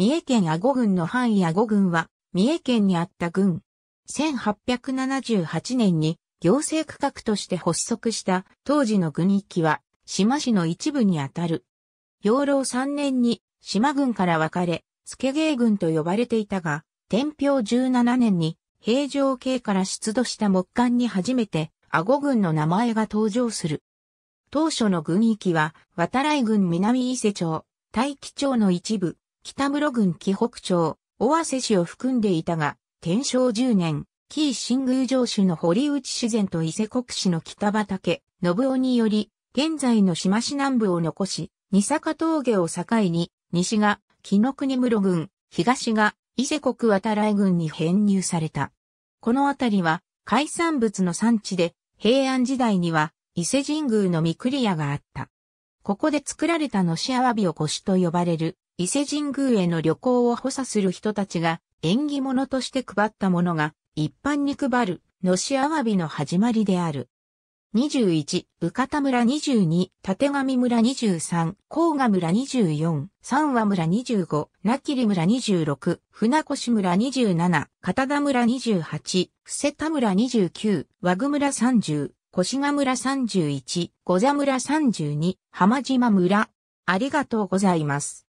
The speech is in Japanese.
三重県阿護郡の範囲阿護郡は、三重県にあった郡。1878年に行政区画として発足した当時の郡域は、島市の一部にあたる。養老3年に島郡から分かれ、助芸郡と呼ばれていたが、天平17年に平城系から出土した木簡に初めて、阿護郡の名前が登場する。当初の郡域は、渡来郡南伊勢町、大紀町の一部、北室郡紀北町、尾鷲市を含んでいたが、天正10年、紀伊新宮城主の堀内自然と伊勢国市の北畑、信夫により、現在の島市南部を残し、二坂峠を境に、西が紀の国室郡、東が伊勢国渡来郡に編入された。この辺りは海産物の産地で、平安時代には伊勢神宮の御栗屋があった。ここで作られたのしあわびを腰と呼ばれる伊勢神宮への旅行を補佐する人たちが縁起物として配ったものが一般に配るのしあわびの始まりである。21、宇方村22、立上村23、甲賀村24、三和村25、きり村26、船越村27、片田村28、伏田村29、和具村30、越賀村31、御座村32、浜島村。ありがとうございます。